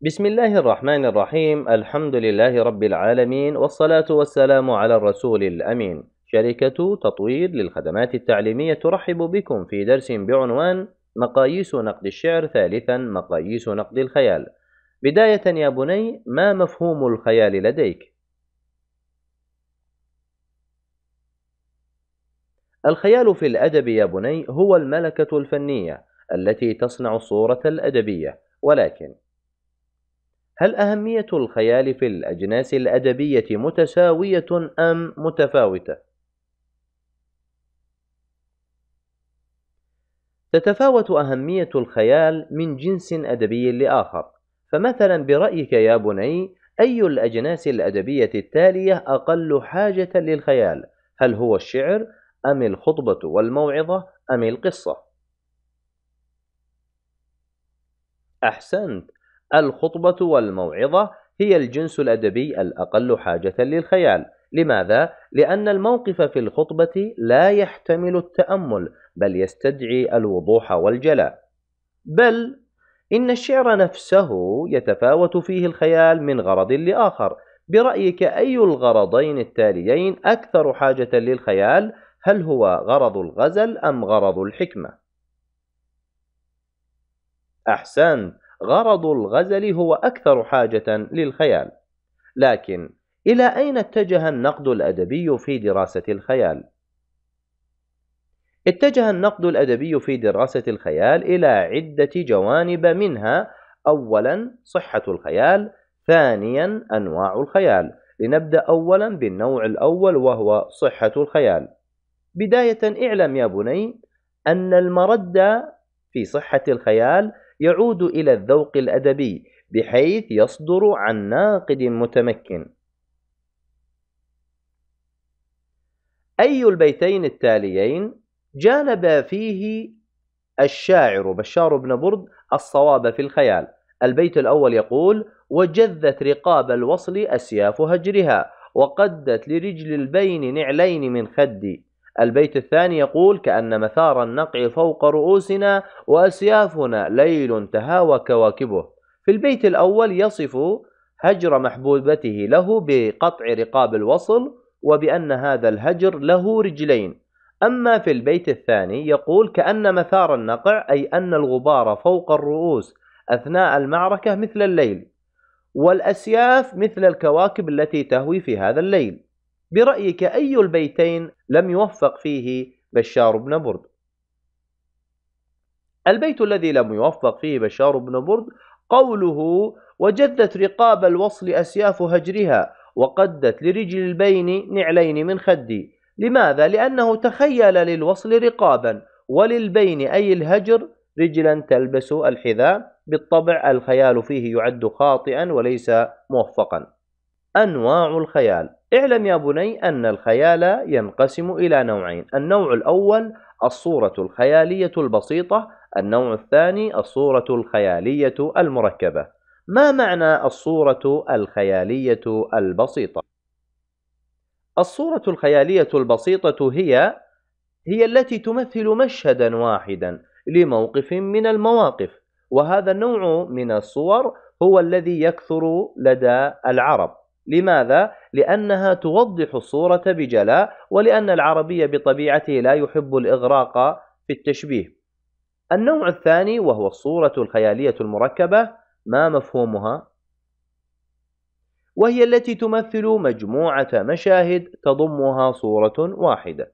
بسم الله الرحمن الرحيم الحمد لله رب العالمين والصلاة والسلام على الرسول الأمين شركة تطوير للخدمات التعليمية ترحب بكم في درس بعنوان مقاييس نقد الشعر ثالثا مقاييس نقد الخيال بداية يا بني ما مفهوم الخيال لديك؟ الخيال في الأدب يا بني هو الملكة الفنية التي تصنع الصورة الأدبية ولكن هل أهمية الخيال في الأجناس الأدبية متساوية أم متفاوتة؟ تتفاوت أهمية الخيال من جنس أدبي لآخر، فمثلا برأيك يا بني أي الأجناس الأدبية التالية أقل حاجة للخيال؟ هل هو الشعر أم الخطبة والموعظة أم القصة؟ أحسنت، الخطبة والموعظة هي الجنس الأدبي الأقل حاجة للخيال لماذا؟ لأن الموقف في الخطبة لا يحتمل التأمل بل يستدعي الوضوح والجلاء بل إن الشعر نفسه يتفاوت فيه الخيال من غرض لآخر برأيك أي الغرضين التاليين أكثر حاجة للخيال؟ هل هو غرض الغزل أم غرض الحكمة؟ أحسنت غرض الغزل هو أكثر حاجة للخيال لكن إلى أين اتجه النقد الأدبي في دراسة الخيال؟ اتجه النقد الأدبي في دراسة الخيال إلى عدة جوانب منها أولا صحة الخيال ثانيا أنواع الخيال لنبدأ أولا بالنوع الأول وهو صحة الخيال بداية اعلم يا بني أن المرد في صحة الخيال يعود إلى الذوق الأدبي بحيث يصدر عن ناقد متمكن أي البيتين التاليين جانب فيه الشاعر بشار بن برد الصواب في الخيال البيت الأول يقول وجذت رقاب الوصل أسياف هجرها وقدت لرجل البين نعلين من خدي البيت الثاني يقول كأن مثار النقع فوق رؤوسنا وأسيافنا ليل تهاوى كواكبه في البيت الأول يصف هجر محبوبته له بقطع رقاب الوصل وبأن هذا الهجر له رجلين أما في البيت الثاني يقول كأن مثار النقع أي أن الغبار فوق الرؤوس أثناء المعركة مثل الليل والأسياف مثل الكواكب التي تهوي في هذا الليل برأيك أي البيتين لم يوفق فيه بشار بن برد البيت الذي لم يوفق فيه بشار بن برد قوله وجدت رقاب الوصل أسياف هجرها وقدت لرجل البين نعلين من خدي لماذا؟ لأنه تخيل للوصل رقابا وللبين أي الهجر رجلا تلبس الحذاء بالطبع الخيال فيه يعد خاطئا وليس موفقا أنواع الخيال اعلم يا بني أن الخيال ينقسم إلى نوعين النوع الأول الصورة الخيالية البسيطة النوع الثاني الصورة الخيالية المركبة ما معنى الصورة الخيالية البسيطة؟ الصورة الخيالية البسيطة هي هي التي تمثل مشهدا واحدا لموقف من المواقف وهذا النوع من الصور هو الذي يكثر لدى العرب لماذا؟ لأنها توضح الصورة بجلاء ولأن العربي بطبيعته لا يحب الإغراق في التشبيه النوع الثاني وهو الصورة الخيالية المركبة ما مفهومها؟ وهي التي تمثل مجموعة مشاهد تضمها صورة واحدة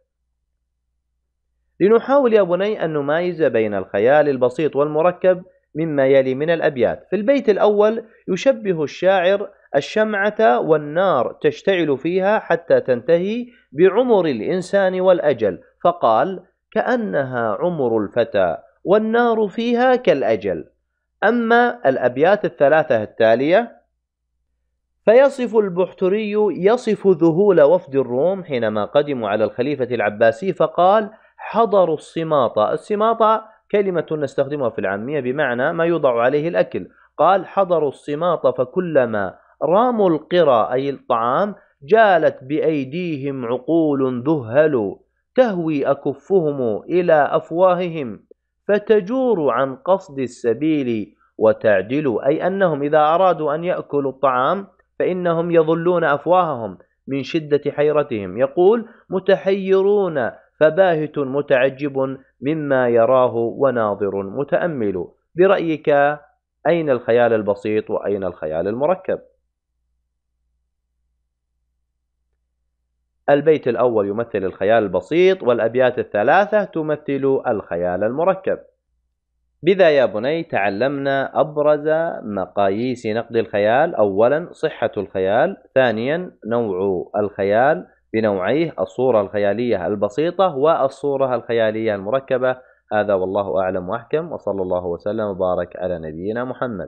لنحاول يا بني أن نميز بين الخيال البسيط والمركب مما يلي من الأبيات في البيت الأول يشبه الشاعر الشمعة والنار تشتعل فيها حتى تنتهي بعمر الإنسان والأجل فقال كأنها عمر الفتى والنار فيها كالأجل أما الأبيات الثلاثة التالية فيصف البحتري يصف ذهول وفد الروم حينما قدموا على الخليفة العباسي فقال حضروا السماطة السماطة كلمة نستخدمها في العامية بمعنى ما يوضع عليه الأكل قال حضروا السماط فكلما راموا القرى أي الطعام جالت بأيديهم عقول ذهلوا تهوي أكفهم إلى أفواههم فتجور عن قصد السبيل وتعدل أي أنهم إذا أرادوا أن يأكلوا الطعام فإنهم يظلون أفواههم من شدة حيرتهم يقول متحيرون فباهت متعجب مما يراه وناظر متأمل برأيك أين الخيال البسيط وأين الخيال المركب البيت الأول يمثل الخيال البسيط والأبيات الثلاثة تمثل الخيال المركب بذا يا بني تعلمنا أبرز مقاييس نقد الخيال أولا صحة الخيال ثانيا نوع الخيال بنوعيه الصورة الخيالية البسيطة والصورة الخيالية المركبة هذا والله أعلم وأحكم وصلى الله وسلم وبارك على نبينا محمد